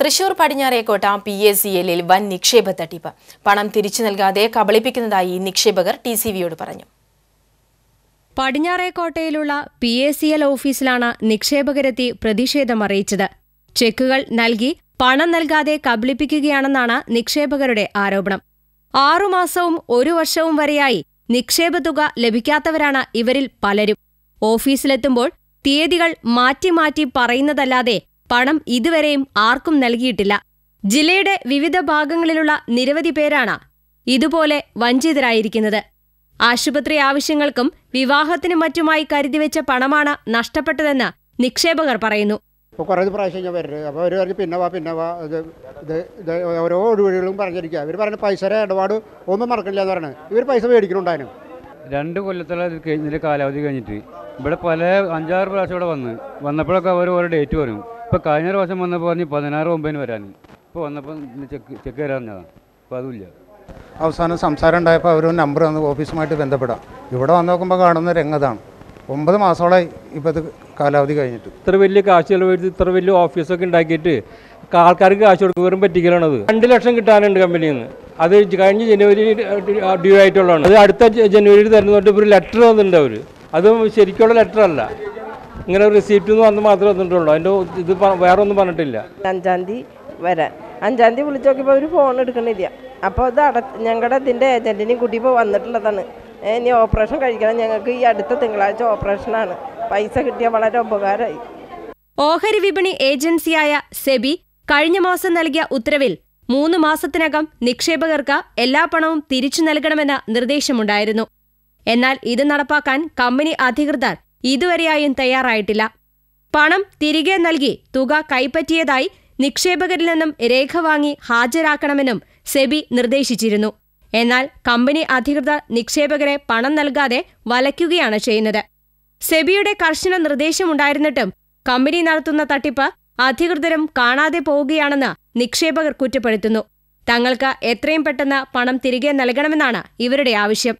Thrissur Padinjarekotta P A C എല്ലിൽ വൻ നിക്ഷേപ തട്ടിപ്പ് പണം തിരിച്ചു നൽകാതെ കബളിപ്പിക്കുന്നതായി നിക്ഷേപകർ ടി സി വിയോട് പറഞ്ഞു പടിഞ്ഞാറേക്കോട്ടയിലുള്ള പി എ സി എൽ ഓഫീസിലാണ് നിക്ഷേപകരെത്തി പ്രതിഷേധം അറിയിച്ചത് ചെക്കുകൾ നൽകി പണം നൽകാതെ കബളിപ്പിക്കുകയാണെന്നാണ് നിക്ഷേപകരുടെ ആരോപണം ആറുമാസവും ഒരു വർഷവും വരെയായി തുക ലഭിക്കാത്തവരാണ് ഇവരിൽ പലരും ഓഫീസിലെത്തുമ്പോൾ തീയതികൾ മാറ്റി മാറ്റി പറയുന്നതല്ലാതെ പണം ഇതുവരെയും ആർക്കും നൽകിയിട്ടില്ല ജില്ലയുടെ വിവിധ ഭാഗങ്ങളിലുള്ള നിരവധി പേരാണ് ഇതുപോലെ വഞ്ചിതരായിരിക്കുന്നത് ആശുപത്രി ആവശ്യങ്ങൾക്കും വിവാഹത്തിനും മറ്റുമായി കരുതിവെച്ച പണമാണ് നഷ്ടപ്പെട്ടതെന്ന് നിക്ഷേപകർ പറയുന്നു ഇവർ ഒന്നും മറക്കില്ല എന്ന് ഇവർ പൈസ രണ്ട് കൊല്ലത്തോളം ഇത് കാലാവധി കഴിഞ്ഞിട്ട് ഇവിടെ പല അഞ്ചാറ് പ്രാവശ്യം ഇവിടെ വന്ന് വന്നപ്പോഴൊക്കെ അവർ ഓരോ ഡേറ്റ് വരും ഇപ്പോൾ കഴിഞ്ഞ പ്രാവശ്യം വന്നപ്പോൾ പറഞ്ഞ് പതിനാറ് ഒമ്പതിന് വരാൻ ഇപ്പോൾ വന്നപ്പോൾ ചെക്ക് ചെക്ക് തരാമെന്നതാണ് അപ്പോൾ അതുമില്ല അവസാനം സംസാരം ഉണ്ടായപ്പോൾ അവർ നമ്പർ വന്ന് ഓഫീസുമായിട്ട് ബന്ധപ്പെടാം ഇവിടെ വന്ന് നോക്കുമ്പോൾ കാണുന്ന രംഗതാണ് ഒമ്പത് മാസമായി ഇപ്പോൾ ഇത് കാലാവധി കഴിഞ്ഞിട്ട് ഇത്ര വലിയ കാശ് ചിലവഴിച്ച് ഇത്ര വലിയ ഓഫീസൊക്കെ ഉണ്ടാക്കിയിട്ട് ആൾക്കാർക്ക് കാശ് കൊടുക്കുക വെറും പറ്റിക്കലാണത് രണ്ട് ലക്ഷം കിട്ടാനുണ്ട് കമ്പനിയിൽ നിന്ന് അത് കഴിഞ്ഞ ജനുവരി ഡ്യൂ ആയിട്ടുള്ളതാണ് അത് അടുത്ത ജനുവരിയിൽ തരുന്നതുകൊണ്ട് ഒരു ലെറ്റർ വന്നിട്ടുണ്ട് അവർ അതും ശരിക്കുള്ള ലെറ്റർ അല്ല ഇങ്ങനെ ഒരു റെസിപ്റ്റ് എന്ന് വന്ന് മാത്രമേ വന്നിട്ടുള്ളൂ അതിൻ്റെ ഇത് വേറെ ഒന്നും പറഞ്ഞിട്ടില്ല അഞ്ചാം തീയതി വരാൻ അഞ്ചാം തീയതി വിളിച്ചു നോക്കിയപ്പോൾ ഒരു ഫോൺ എടുക്കണില്ല അപ്പോൾ ഇത് അട ഞങ്ങളുടെ ഇതിൻ്റെ ഏജൻറ്റിനെയും കൂട്ടി ഇപ്പോൾ വന്നിട്ടുള്ളതാണ് ഇനി ഓപ്പറേഷൻ കഴിക്കണം ഞങ്ങൾക്ക് ഈ അടുത്ത തിങ്കളാഴ്ച ഓപ്പറേഷനാണ് പൈസ കിട്ടിയാൽ വളരെ ഉപകാരമായി ഓഹരി വിപണി ഏജൻസിയായ സെബി കഴിഞ്ഞ മാസം നൽകിയ ഉത്തരവിൽ മൂന്ന് മാസത്തിനകം നിക്ഷേപകർക്ക് എല്ലാ പണവും തിരിച്ചു നൽകണമെന്ന നിർദ്ദേശമുണ്ടായിരുന്നു എന്നാൽ ഇത് നടപ്പാക്കാൻ കമ്പനി അധികൃതർ ഇതുവരെയായും തയ്യാറായിട്ടില്ല പണം തിരികെ നൽകി തുക കൈപ്പറ്റിയതായി നിക്ഷേപകരിൽ നിന്നും രേഖ വാങ്ങി ഹാജരാക്കണമെന്നും സെബി നിർദ്ദേശിച്ചിരുന്നു എന്നാൽ കമ്പനി അധികൃതർ നിക്ഷേപകരെ പണം നൽകാതെ വലയ്ക്കുകയാണ് ചെയ്യുന്നത് സെബിയുടെ കർശന നിർദ്ദേശമുണ്ടായിരുന്നിട്ടും കമ്പനി നടത്തുന്ന തട്ടിപ്പ് അധികൃതരും കാണാതെ പോവുകയാണെന്ന് നിക്ഷേപകർ കുറ്റപ്പെടുത്തുന്നു തങ്ങൾക്ക് എത്രയും പെട്ടെന്ന് പണം തിരികെ നൽകണമെന്നാണ് ഇവരുടെ ആവശ്യം